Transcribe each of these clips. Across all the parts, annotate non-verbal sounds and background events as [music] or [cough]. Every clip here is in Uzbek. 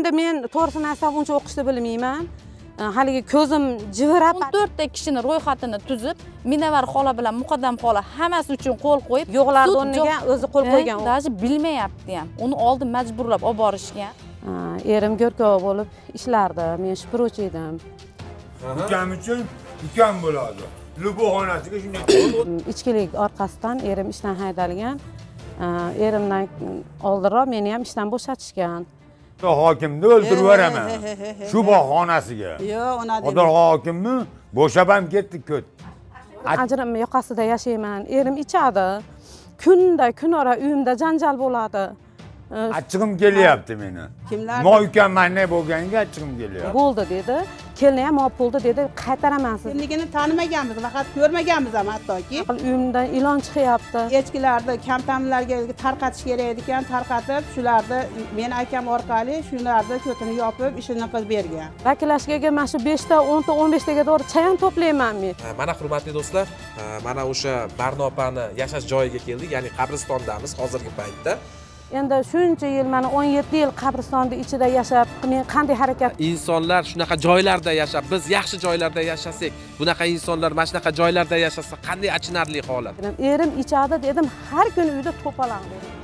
endi men to'g'risini aytsam uncha o'qishni bilmayman haligi ko'zim jivirab o'n to'rtta kishini ro'yxatini tuzib minavar xola bilan muqaddam xola hammasi uchun qo'l qo'yib yo'qlarni o'rniga o'zi qo'l qo'ygan даже bilmayapti ham uni oldin majburlab olib borishgan erim go'rkov bo'lib ishlardi men shipiruvchi edim ukam uchun ukam bo'ladi xonasiga shunday ichkilik orqasidan erim ishdan haydalgan erimdan oldinroq meni ham ishdan bo'shatishgan bitta hokimni o'ldirib yuboraman shu bahonasiga yo'q unaqa xudo hokimmi bo'shab ham ketdi ko't ajrimni yoqasida yashayman erim ichadi kunda kun ora uyimda janjal bo'ladi achchig'im kelyapti meni kimlar noykamane bo'lganga achchig'im kelyapti bo'ldi dedi kelini ham olib bo'ldi dedi qaytaraman siz kimligini tanimaganmiz faqat ko'rmaganmiz ham hattoki uyimdan ilon chiqyapti echkilarni kam ta'minlarga tarqatish kerak ekan tarqatib shularni meni akam orqali shularni ko'tini yopib ishini qilib bergan bakilashkaga mana shu beshta o'nta o'n beshtaga to'g'ri chayon to'playman men mana hurmatli do'stlar mana o'sha barno opani yashash joyiga keldik ya'ni qabristondamiz hozirgi paytda endi shuncha yil mana o'n yetti yil qabristonni ichida yashab men qanday harakat insonlar shunaqa joylarda yashab biz yaxshi joylarda yashasak bunaqa insonlar mana shunaqa joylarda yashasa qanday achinarli holat erim ichadi dedim har kuni uyda to'palang dedim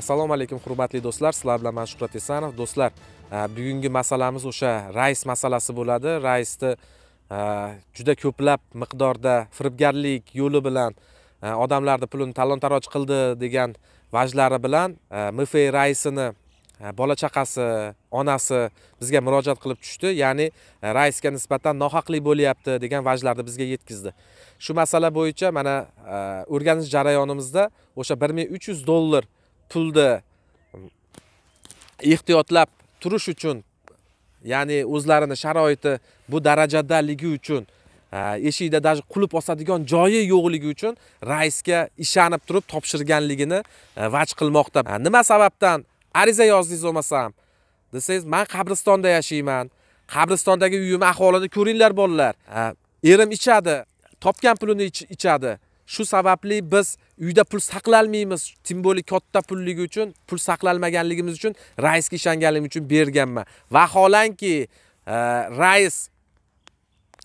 assalomu alaykum hurmatli do'stlar sizlar bilan man shuhrat esanov do'stlar bugungi masalamiz o'sha rays masalasi bo'ladi raysni juda ko'plab miqdorda firibgarlik yo'li bilan odamlarni pulini talon taroj qildi degan vajlari bilan mfa raisini bola chaqasi onasi bizga murojaat qilib tushdi ya'ni raisga nisbatan nohaqlik bo'lyapti degan vajlarni bizga yetkazdi shu masala bo'yicha mana o'rganish jarayonimizda o'sha bir ming uch yuz dollar pulni ehtiyotlab turish uchun ya'ni o'zlarini sharoiti bu darajadaligi uchun eshikda даже qulib osadigan joyi yo'qligi uchun raisga ishonib turib topshirganligini e, vaj qilmoqda nima sababdan ariza yozdingiz bo'lmasam desangiz man qabristonda yashayman qabristondagi uyim ahvolini ko'ringlar bolalar erim ichadi topgan pulini ichadi Shu sababli biz uyda pul saqlalmaymiz. тем более katta pulligi uchun, pul saqlalmaganligimiz uchun, raisga ishonganligim uchun berganman. Vaholanki, e, rais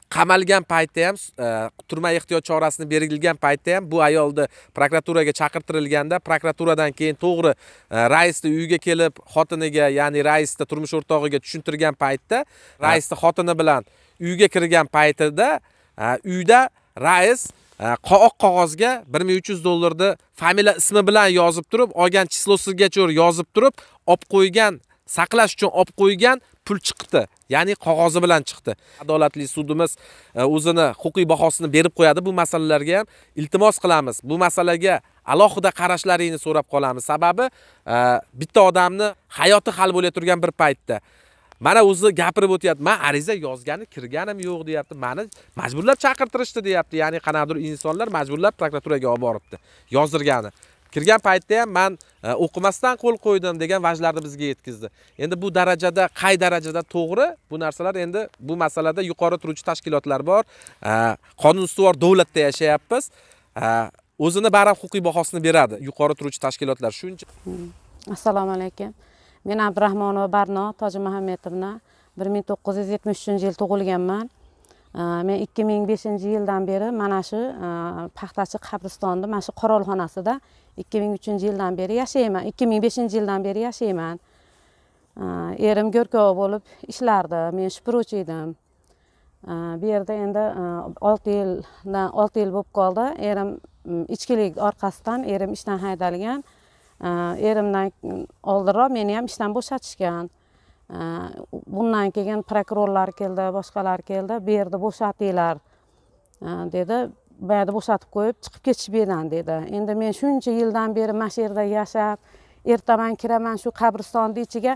qamalgan paytda ham, e, turma ehtiyot chorasini berilgan paytda ham bu ayolni prokuraturaga chaqirtirilganda, prokuraturadan keyin to'g'ri e, raisni uyiga kelib, xotiniga, ya'ni raisni turmush o'rtog'iga tushuntirgan paytda, raisni xotini bilan uyga kirgan paytida uyda rais Э, qoq qog'ozga 1300 dollarni familiya ismi bilan yozib turib, olgan chislosigacha yozib turib, olib qo'ygan, saqlash uchun olib qo'ygan pul chiqdi. Ya'ni qog'ozi bilan chiqdi. Adolatli sudimiz e, o'zini huquqiy bahosini berib qo'yadi bu masalalarga ham. Iltimos qilamiz. Bu masalaga alohida qarashlaringizni so'rab qolamiz. Sababi e, bitta odamni hayoti hal bo'layotgan bir paytda mana o'zi gapirib o'tyapti man ariza yozgani kirganim yo'q deyapti mani majburlab chaqirtirishdi deyapti ya'ni qanaqadir insonlar majburlab prokuraturaga olib boribdi yozdirgani kirgan paytda ham man e, o'qimasdan qo'l qo'ydim degan vajlarni bizga yetkazdi endi bu darajada qay darajada to'g'ri bu narsalar endi bu masalada yuqori turuvchi tashkilotlar bor e, qonun ustuvor davlatda yashayapmiz e, o'zini baribir huquqiy bahosini beradi yuqori turuvchi tashkilotlar shuncha assalomu alaykum men abdurahmonova barno toji muhammetovna bir ming to'qqiz yuz yetmish uchinchi yil tug'ilganman men ikki ming beshinchi yildan beri mana shu paxtachi qabristonni mana shu qorolxonasida ikki ming uchinchi yildan beri yashayman ikki ming beshinchi yildan beri yashayman erim go'rkov bo'lib ishlardi men supuruvchi edim bu yerda endi olti yildan olti yil bo'lib qoldi erim ichkilik orqasidan erim ishdan haydalgan Э, erimdan oldinroq meni ham ishdan bo'shatishgan э, bundan keyin prokurorlar keldi boshqalar keldi bu yerda bo'shatinglar э, dedi boyagi bo'shatib qo'yib chiqib ketish bu yerdan dedi endi men shuncha yildan beri mana shu yerda yashab ertaman kiraman shu qabristonni ichiga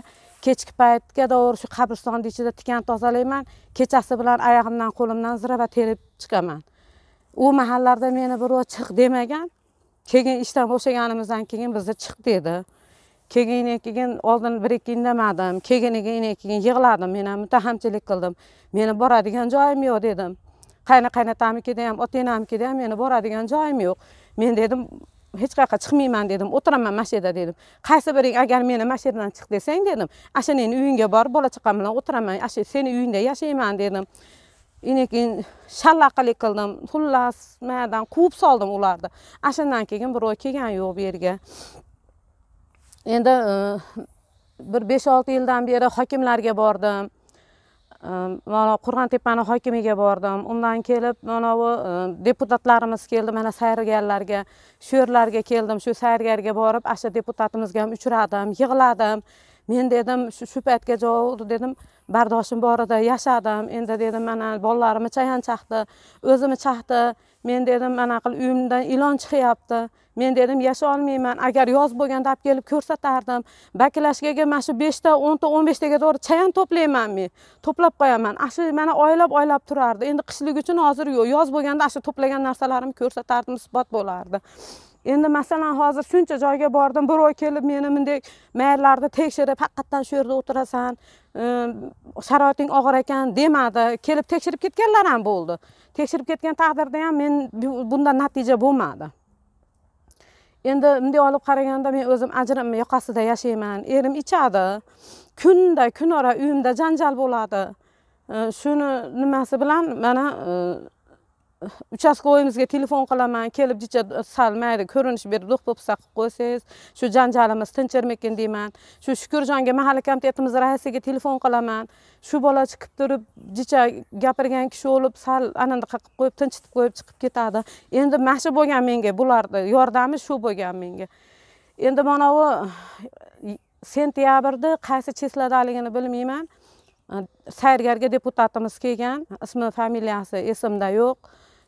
kechki paytga davr shu qabristonni ichida tikan tozalayman kechasi bilan oyog'imdan qo'limdan zirava terib chiqaman u mahallarda meni birov chiq demagan keyin ishdan bo'shaganimizdan keyin bizni chiqdi dedi kelganidan keyin oldin bir ikki indamadim kelganidan keyin yig'ladim men ham muttahamchilik qildim meni boradigan joyim yo'q dedim qayna qaynotamnikida ham ota enamnikida ham meni boradigan joyim yo'q men dedim hech qayerga chiqmayman dedim o'tiraman mana shu yerda dedim qaysi biring agar meni mana shu yerdan chiq desang dedim ana shu uyingga borib bola chaqam bilan o'tiraman ana shu seni uyingda yashayman dedim ine keyin shallaqqilik qildim xullas mayadan quvib soldim ularni ashundan keyin birov kelgani yo'q bu yerga endi e, bir besh olti yildan beri hokimlarga bordim e, mana qo'rg'ontepani hokimiga bordim undan kelib bu e, deputatlarimiz keldi mana sayrgarlarga shu yerlarga keldim shu sayrgarga borib ana deputatimizga ham uchradim yig'ladim men dedim shu paytga javob dedim bardoshim bor edi yashadim endi dedim mana bolalarimni chayan chaqdi o'zimni chaqdi men dedim mana qilib uyimdan ilon chiqyapti men dedim yasha olmayman agar yoz bo'lganda olib kelib ko'rsatardim bakilashkaga mana shu beshta o'nta o'n beshtaga to'g'ri chayan to'playman men to'plab qo'yaman ana shu mana oylab oylab turardi endi qishlik uchun hozir yo'q yoz bo'lganda ana shu to'plagan narsalarimni ko'rsatardim isbot bo'lardi endi masalan hozir shuncha joyga bordim bir oy kelib meni bunday mayarlarni tekshirib haqiqatdan shu yerda o'tirasan ehm, sharoiting og'ir ekan demadi kelib tekshirib ketganlar ham bo'ldi tekshirib ketgan taqdirda ham men bundan natija bo'lmadi endi bunday olib qaraganda men o'zim ajrim yoqasida yashayman erim ichadi kunda kunora uyimda janjal bo'ladi ehm, shuni nimasi bilan mana ehm, uchastkavoyimizga telefon qilaman kelib jicha sal mayli ko'rinish berib do'xpo'pisa qilib qo'ysangiz shu janjalimiz tinchirmikin deyman shu shukurjonga mahalla komitetimiz raisiga telefon qilaman shu bola chiqib turib jicha gapirgan kishi bo'lib sal anaqa qilib qo'yib tinchitib qo'yib chiqib ketadi endi mana shu bo'lgan menga bularni yordami shu bo'lgan menga endi mana bu sentyabrni qaysi chisladaligini bilmayman sayrgarga deputatimiz kelgan ismi familiyasi esimda yo'q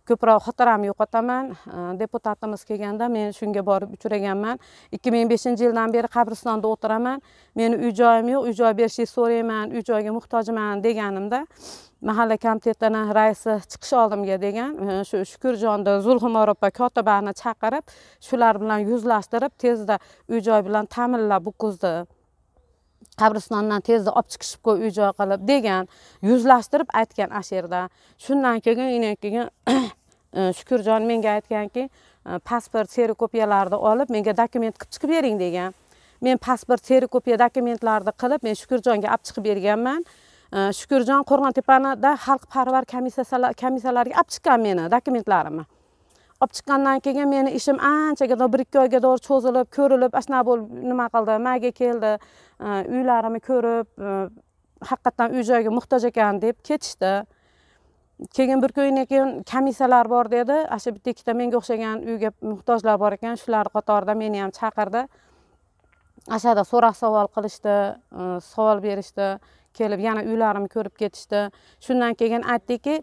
ko'proq xotiramni yo'qotaman э, deputatimiz kelganda men shunga borib uchraganman ikki ming beshinchi yildan beri qabristonda o'tiraman meni uy joyim yo'q uy joy berishni so'rayman uy joyga muhtojman deganimda mahalla komitetini raisi chiqish oldimga degan e, shu shukurjonni zulhumor opa kotibani chaqirib shular bilan yuzlashtirib tezda uy joy bilan ta'minlab bu qizni qabristondan tezda olib chiqishib qo'y uy joy qilib degan yuzlashtirib aytgan ana shu yerda shundan keyin keyin [coughs] e, shukurjon menga aytganki e, pasport serikopiyalarni olib menga dokument qilib chiqib bering degan men pasport serikopiya dokumentlarni qilib men shukurjonga olib chiqib berganman e, shukurjon qo'rg'ontepanida xalqparvar komissiyalar komissiyalarga olib chiqqan meni dokumentlarimni olib chiqqandan keyin meni ishim anchagacha bir ikki oyga to'g'ri cho'zilib ko'rilib ashuna bo'lib nima qildi maga keldi e, uylarimni ko'rib e, haqiqatdan uy joyga muhtoj ekan deb ketishdi keyin bir kundan keyin komissiyalar bor dedi ana bitta ikkita menga o'xshagan uyga muhtojlar bor ekan shularni qatorida meni ham chaqirdi ana so'roq savol qilishdi e, savol berishdi kelib yana uylarimni ko'rib ketishdi shundan keyin aytdiki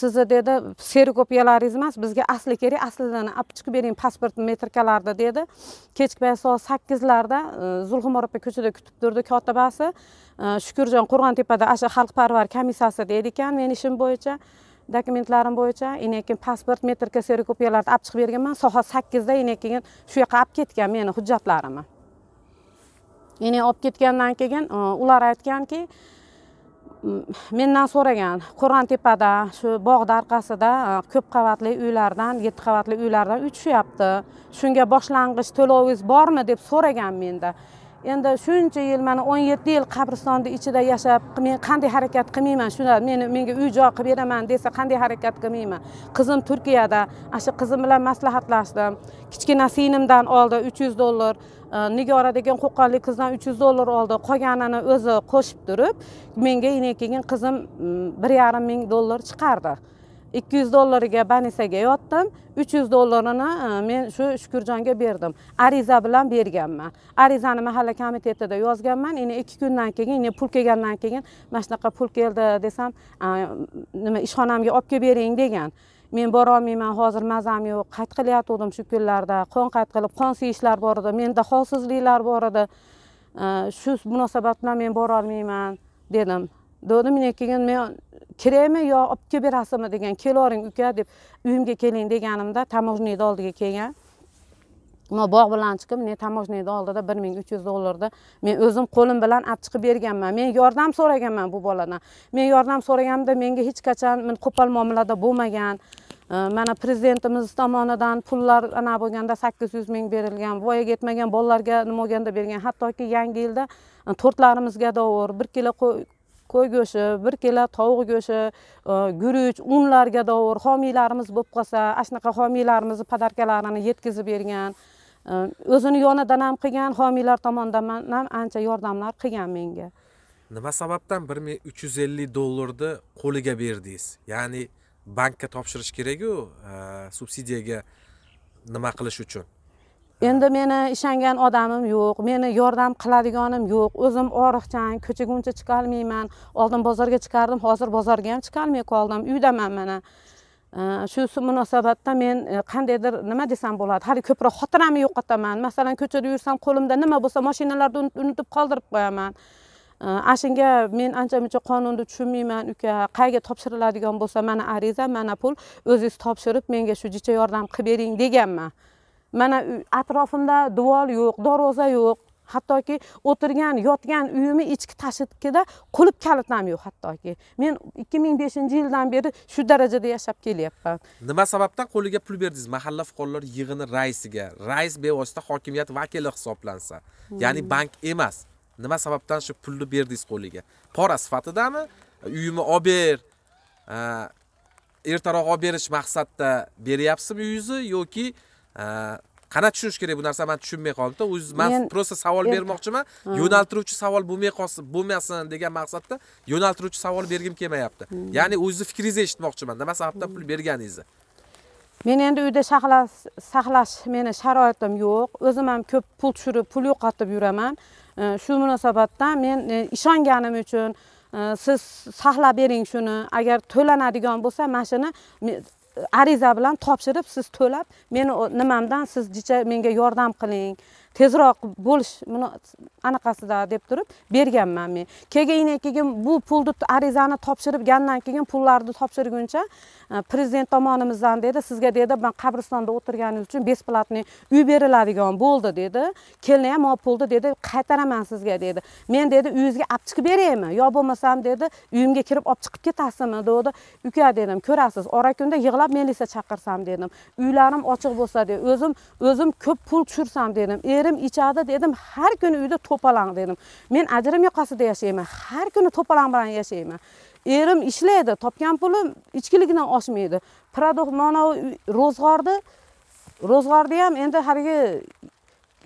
sizni dedi serikopiyalaringiz emas bizga asli kerak aslidan olib chiqib bering pasport metrikalarni dedi kechki payt soat sakkizlarda zulhumor opa ko'chada kutib turdi kotibasi shukurjon qo'rg'on tepada o'sha xalqparvar komissiyasi deydi ekan meni ishim bo'yicha dokumentlarim bo'yicha keyin pasport metrika serikopiyalarni olib chiqib berganman soat sakkizda keyin shu yoqqa olib ketgan meni hujjatlarimni ya'ni olib ketgandan keyin e, ular aytganki mendan so'ragan qur'on tepada shu bog'ni orqasida e, ko'p qavatli uylardan yetti qavatli uylardan uy tushyapti shunga boshlang'ich to'lovingiz bormi deb so'ragan menda endi shuncha yil mana o'n yetti yil qabristonni ichida yashab men qanday harakat qilmayman shuna meni menga uy joy qilib beraman desa qanday harakat qilmayman qizim turkiyada ana shu qizim bilan maslahatlashdim kichkina sinimdan oldi uch yuz dollar Э, nigora degan qo'qonlik qizdan uch yuz dollar oldi qolganini o'zi qo'shib turib menga keyin qizim mm, bir yarim ming dollar chiqardi ikki yuz dollariga banisaga yotdim uch yuz dollarini e, men shu shukurjonga berdim ariza bilan berganman arizani mahalla komitetida yozganman endi ikki kundan keyin pul kelgandan keyin mana shunaqa pul keldi desam e, nima ishxonamga olib kelib bering degan men borolmayman hozir mazam yo'q qayt qilayotgandim shu kunlarda qon qayt qilib qon siyishlar bor edi menda holsizliklar bor edi shu munosabat bilan men borolmayman dedim dedi men keyin men kiraymi yo olib kelib berasizmi degan keloring uka deb uyimga keling deganimda таможнийni oldiga kelgan man bog' bilan chiqib men tamoshniyni oldida bir ming uch yuz dollarni men o'zim qo'lim bilan olib chiqib berganman men yordam so'raganman bu boladan men yordam so'raganimda menga hech qachon qo'pol muomalada bo'lmagan mana prezidentimiz tomonidan pullar ana bo'lganda sakkiz yuz ming berilgan voyaga yetmagan bolalarga nima bo'lganda bergan hattoki yangi yilda e, to'rtlarimizga dovur bir kilo qo'y go'shti bir kilo tovuq go'shti e, guruch unlarga dovur homiylarimiz bo'lib qolsa ana shunaqa homiylarimizni podarkalarini yetkazib bergan e, o'zini yonidan ham qilgan homiylar tomonidan ham ancha yordamlar qilgan menga nima sababdan bir ming uch yuz ellik dollarni qo'liga berdingiz ya'ni bankka topshirish kerak-ku e, subsidiyaga nima qilish uchun endi meni ishongan odamim yo'q meni yordam qiladiganim yo'q o'zim oriqchan ko'chaguncha chiqolmayman oldin bozorga chiqardim hozir bozorga ham chiqolmay qoldim uydaman mana e, shu munosabatda men e, qandaydir nima desam bo'ladi hali ko'proq xotiramni yo'qotaman masalan ko'chada yursam qo'limda nima bo'lsa mashinalarda unutib qoldirib qo'yaman ana men ancha muncha qonunni tushunmayman uka qayerga topshiriladigan bo'lsa mana ariza mana pul o'zingiz topshirib menga shu jicha yordam qilib bering deganman mana atrofimda duvol yo'q darvoza yo'q hattoki o'tirgan yotgan uyimni ichki tashqida qulib kalitam yo'q hattoki men ikki ming beshinchi yildan beri shu darajada yashab kelyapman nima sababdan qo'liga pul berdingiz mahalla fuqarolar yig'ini raisiga rais bevosita hokimiyat vakili hisoblansa ya'ni bank emas nima sababdan shu pulni berdingiz qo'liga pora sifatidami uyimni olib ber ertaroq olib berish maqsadida beryapsizmi uyingizni yoki qana tushunish kerak bu narsani man tushunmay qoldimda o'z man просто savol er- bermoqchiman yo'naltiruvchi savol bo'lmay qolsin bo'lmasin degan maqsadda yo'naltiruvchi savol bergim kelmayapti hmm. ya'ni o'zizni fikringizni eshitmoqchiman nima sababdan pul hmm. berganingizni men endi uyda saqlash meni sharoitim yo'q o'zim ham ko'p pul tushirib pul yo'qotib yuraman shu munosabatdan men e, ishonganim uchun e, siz saqlab bering shuni agar to'lanadigan bo'lsa mana shuni ariza bilan topshirib siz to'lab meni nimamdan siz menga yordam qiling tezroq bo'lish anaqasida deb turib berganman men kelgandan keyin bu pulni arizani topshirgandan keyin pullarni topshirguncha e, prezident tomonimizdan dedi sizga dedi man qabristonda o'tirganingiz uchun бесплатный uy beriladigan bo'ldi dedi kelin ham olib pulni dedi qaytaraman sizga dedi men dedi uyingizga olib chiqib beraymi yo bo'lmasam dedi uyimga kirib olib chiqib ketasizmi dedi uka dedim ko'rasiz ora kunda yig'lab militsiya chaqirsam dedim uylarim ochiq bo'lsa dedi o'zim o'zim ko'p pul tushirsam dedim erim ichadi dedim har kuni uyda to'palang dedim men ajrim yoqasida yashayman har kuni to'palang bilan yashayman erim ishlaydi topgan puli ichkiligidan oshmaydi продук mana ro'zg'orni ro'zg'orda ham endi haligi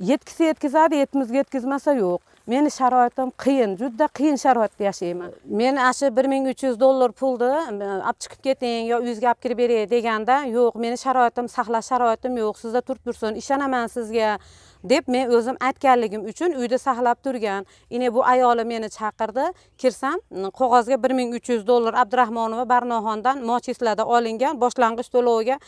yetkisi yetkazadi yetkizmasa yetkazmasa yo'q meni sharoitim qiyin juda qiyin sharoitda yashayman men ana shu bir ming uch yuz dollar pulni olib chiqib keting yo uyingizga olib kirib beray deganda yo'q meni sharoitim saqlash sharoitim yo'q sizda turib tursin ishonaman sizga deb men o'zim aytganligim uchun uyda saqlab turgan ine bu ayoli meni chaqirdi kirsam qog'ozga bir ming uch yuz dollar abdurahmonova barnoxondan mochislarda olingan boshlang'ich to'loviga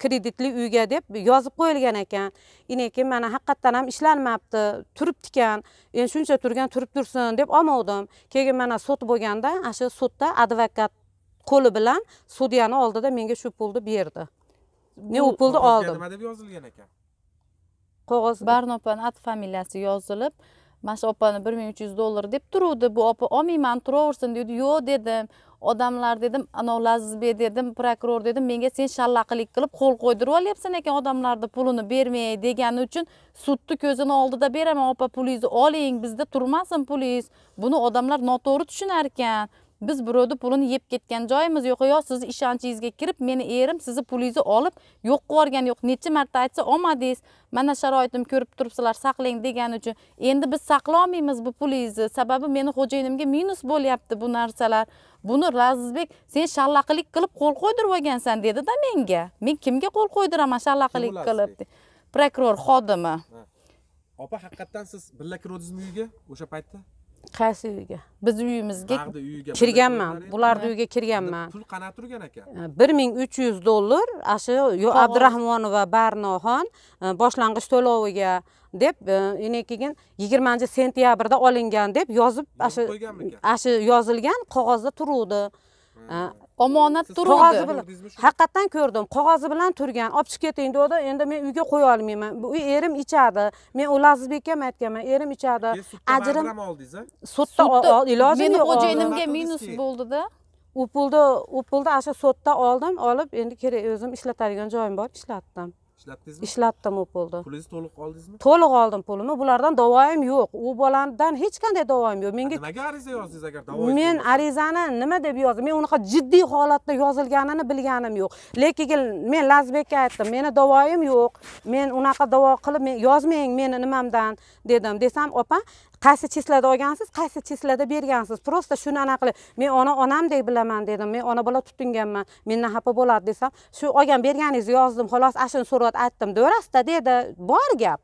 kreditli uyga deb yozib qo'yilgan ekan lekin mana haqiqatdan ham ishlanmabdi turibdi ekan endi shuncha turgan turib tursin deb olmadim keyin mana sud bo'lganda ana shu sudda advokat qo'li bilan sudyani oldida menga shu pulni berdi men u pulni oldim nima deb yozilgan ekan qog'oz barnopan ad familiyasi yozilib mana shu opani bir ming uch yuz dollar deb turuvdi bu opa olmayman turaversin dedi yo'q dedim odamlar dedim anavi lazizbek dedim prokuror dedim menga sen shallaqilik qilib qo'l qo'ydirib olyapsan ekan odamlarni pulini bermay degani uchun sudni ko'zini oldida beraman opa pulingizni oling bizda turmasin pulingiz buni odamlar noto'g'ri tushunar ekan biz birovni pulini yeb ketgan joyimiz yo'q yo sizni ishonchingizga kirib meni erim sizni pulingizni olib yo'q qilib yuborgani yo'q necha marta aytsa olmadingiz mana sharoitim ko'rib turibsizlar saqlang degani uchun endi biz saqlolmaymiz bu pulingizni sababi meni xo'jayinimga minus bo'lyapti bu narsalar buni razizbek sen shallaqilik qilib qo'l qo'ydirib olgansan dedida menga men kimga qo'l qo'ydiraman shallaqilik qilib prokuror xodimi opa haqiqatdan siz birga kirdingizmi uyga o'sha paytda qaysi uyga biz uyimizga kirganman bularni uyiga kirganman pul qanaqa turgan ekan e, bir ming uch yuz dollar ana shu abdurahmonova barnoxon e, boshlang'ich to'loviga deb e, keyin yigirmanchi sentyabrda olingan deb yozib ana shu yozilgan qog'ozda turuvdi omonat turuvdi haqiqatdan ko'rdim qog'ozi bilan turgan olib chiqib keting dedi endi men uyga qo'ya olmayman bu erim ichadi men u ham aytganman erim ichadi ajrim oldingiz sudda iloji yo'q meni xo'jayinimga minus bo'ldida u pulni u pulni ana shu sotda oldim olib endi kerak o'zim ishlatadigan joyim bor ishlatdim ishlatdingizmi ishlatdim u pulni pulingizni to'liq oldingizmi to'liq oldim pulimni bulardan davoyim yo'q u boladan hech qanday davoyim yo'q menga nimaga ariza yozdingiz agar davoyingiz men arizani nima deb yozdim men unaqa jiddiy holatda yozilganini bilganim yo'q lekin men lazbekka aytdim meni davoyim yo'q men unaqa davo qilib men yozmang meni nimamdan dedim desam opa qaysi chislada olgansiz qaysi chislada bergansiz просто shuni anaqa qilib men ona onamdek bilaman dedim men ona bola tutinganman mendan xafa bo'ladi desam shu olgan berganingizni yozdim xolos ana shuni surat aytdim do'rasida dedi bor gap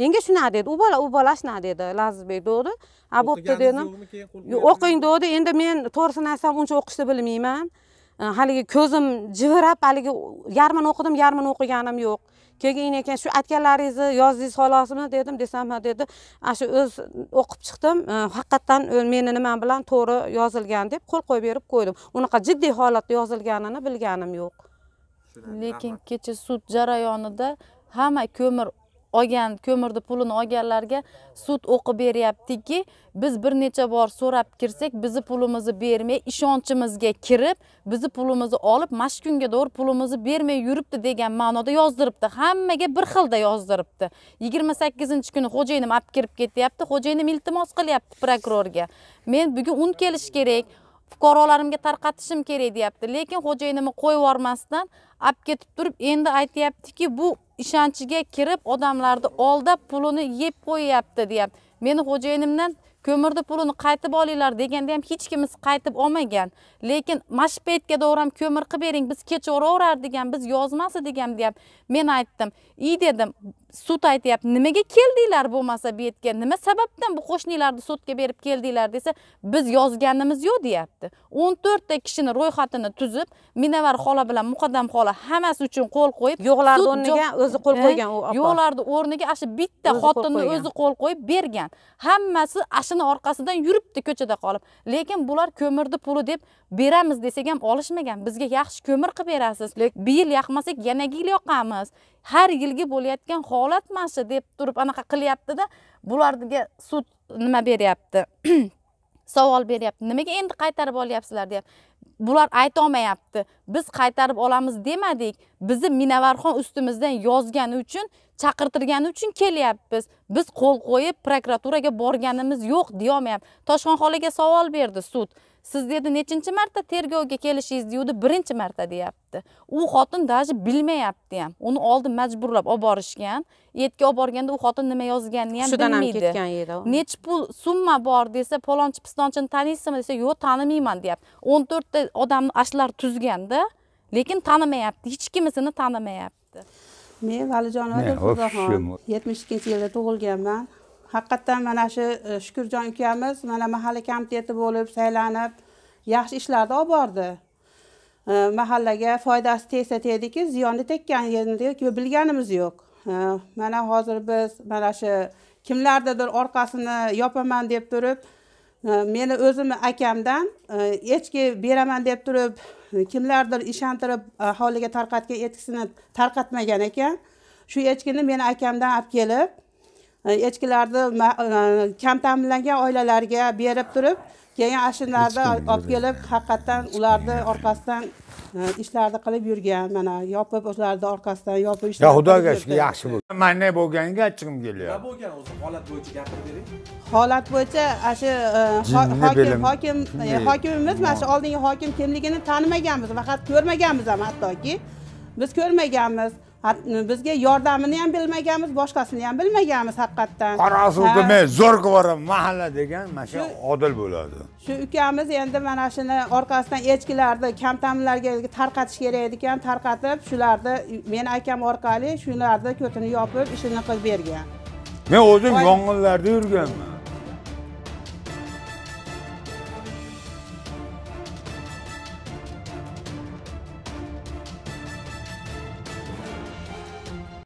menga shunaqa dedi u bola u bola shunaqa dedi lazizbek degdi a bo'pti dedim o'qing degdi endi men to'g'risini aytsam uncha o'qishni bilmayman haligi ko'zim jivirab haligi yarmini o'qidim yarmini o'qiganim yo'q kelgan ekan shu aytganlaringizni yozdingiz xolosmi dedim desam ha dedi ana shu o'z o'qib chiqdim e, haqiqatdan e, meni nimam bilan to'g'ri yozilgan deb qo'l qo'yib berib qo'ydim unaqa jiddiy holatda yozilganini bilganim yo'q lekin kecha sud jarayonida hamma ko'mir olgan ko'mirni pulini olganlarga sud o'qib beryaptiki biz bir necha bor so'rab kirsak bizni pulimizni bermay ishonchimizga kirib bizni pulimizni olib mana shu kunga to'g'ri pulimizni bermay yuribdi degan ma'noda yozdiribdi hammaga bir xilda yozdiribdi yigirma sakkizinchi kuni xo'jayinim olib kirib ketyapti xo'jayinim iltimos qilyapti prokurorga men bugun un kelishi kerak fuqarolarimga tarqatishim kerak deyapti lekin xo'jayinimni qo'yib yubormasdan olib ketib turib endi aytyaptiki bu ishonchiga kirib odamlarni oldab pulini yeb qo'yyapti deyapti meni xo'jayinimdan ko'mirni pulini qaytib olinglar deganda ham hech kimimiz qaytib olmagan lekin mana shu paytga doram ko'mir qilib bering biz kechoraverardik degan biz edik degan deyapti men aytdim i dedim sud aytyapti nimaga keldinglar bo'lmasa bu yerga nima sababdan bu qo'shnilarni sudga berib keldinglar desa biz yozganimiz yo'q deyapti o'n to'rtta kishini ro'yxatini tuzib minavar xola bilan muqaddam xola hammasi uchun qo'l qo'yib yo'qlarni o'rniga o'zi qo'l qo'ygan u yo'qlarni o'rniga ana shu bitta xotinni o'zi qo'l qo'yib bergan hammasi ashuni orqasidan yuribdi ko'chada qolib lekin bular ko'mirni puli deb beramiz desak ham olishmagan bizga yaxshi ko'mir qilib berasiz bu yil yoqmasak yanagi yil yoqamiz har yilgi bo'layotgan holat mana shu deb turib anaqa qilyaptida bularga sud nima beryapti [clears throat] savol beryapti nimaga endi qaytarib olyapsizlar deyapti bular aytolmayapti biz qaytarib olamiz demadik bizni minavarxon ustimizdan yozgani uchun chaqirtirgani uchun kelyapmiz biz qo'l qo'yib prokuraturaga borganimiz yo'q deyolmayapti toshxon xolaga savol berdi sud siz dedi nechinchi marta tergovga kelishingizni yuvdi birinchi marta deyapti u xotin даже bilmayapti ham uni oldin majburlab olib borishgan etga olib borganda u xotin nima yozganini ham bilmaydi nechi pul summa bor desa palonchi pistonchini taniysizmi desa yo'q tanimayman deyapti o'n to'rtta odamni ashlar tuzganda lekin tanimayapti hech kimisini tanimayapti men valijonova yetmish ikkinchi yilda tug'ilganman haqiqatdan mana shu e, shukurjon ukamiz mana mahalla komiteti bo'lib saylanib yaxshi ishlarni olib bordi e, mahallaga foydasi tegsa tegdiki ziyoni tekkan yoki bilganimiz yo'q e, mana hozir biz mana shu kimlardadir orqasini yopaman deb turib meni o'zimni akamdan echki beraman deb turib kimlardir ishontirib aholiga tarqatgan etkisini tarqatmagan ekan shu echkini meni akamdan olib kelib Э, echkilarni e, kam ta'minlangan oilalarga berib turib keyin ashinlarni olib kelib haqiqatdan ularni orqasidan e, ishlarni qilib yurgan mana yopib o'shalarni orqasidan yopib ishlar xudoga shukur yaxshi bo'ldi mayna bo'lganiga achchig'im kelyapti nima bo'lgan o'zi holat bo'yicha gapirib bering holat bo'yicha ana shu e, hokim hokim hokimimiz mana shu oldingi hokim kimligini tanimaganmiz faqat ko'rmaganmiz ham hattoki biz ko'rmaganmiz bizga yordamini ham bilmaganmiz boshqasini ham bilmaganmiz haqiqatdan qorasuvni men qilib yuboraman mahalla degan mana shu odil bo'ladi shu ukamiz endi mana shuni orqasidan echkilarni kam ta'minlarga tarqatish kerak ekan tarqatib shularni meni akam orqali shularni ko'tini yopib ishini qilib bergan men o'zim yong'inlarda yurganman